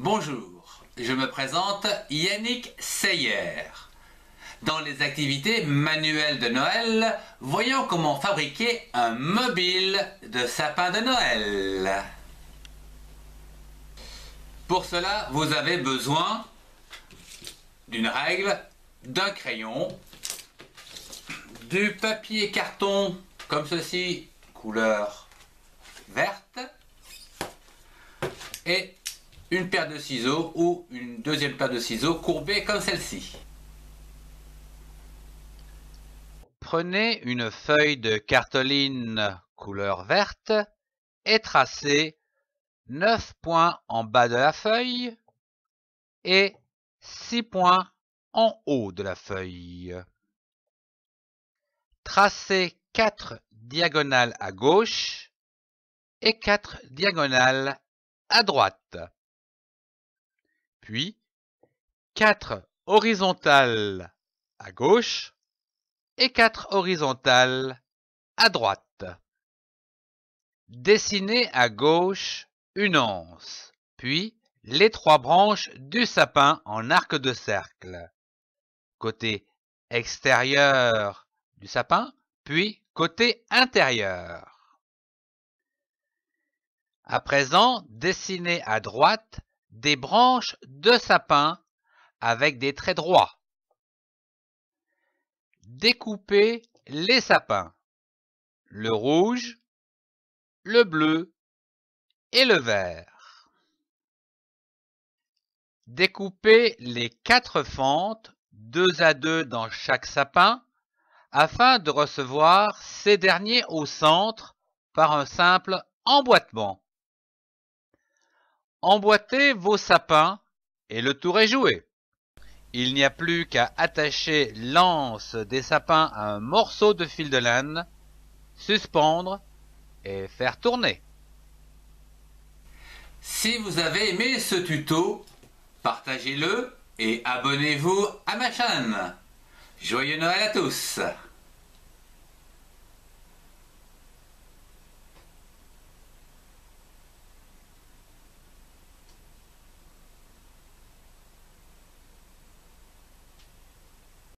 Bonjour, je me présente Yannick Seyer. Dans les activités manuelles de Noël, voyons comment fabriquer un mobile de sapin de Noël. Pour cela, vous avez besoin d'une règle, d'un crayon, du papier carton comme ceci, couleur verte, et une paire de ciseaux ou une deuxième paire de ciseaux courbés comme celle-ci. Prenez une feuille de cartoline couleur verte et tracez 9 points en bas de la feuille et 6 points en haut de la feuille. Tracez 4 diagonales à gauche et 4 diagonales à droite puis 4 horizontales à gauche et 4 horizontales à droite. Dessinez à gauche une anse, puis les trois branches du sapin en arc de cercle. Côté extérieur du sapin, puis côté intérieur. À présent, dessinez à droite des branches de sapin avec des traits droits. Découpez les sapins, le rouge, le bleu et le vert. Découpez les quatre fentes, deux à deux dans chaque sapin, afin de recevoir ces derniers au centre par un simple emboîtement. Emboîtez vos sapins et le tour est joué. Il n'y a plus qu'à attacher l'anse des sapins à un morceau de fil de laine, suspendre et faire tourner. Si vous avez aimé ce tuto, partagez-le et abonnez-vous à ma chaîne. Joyeux Noël à tous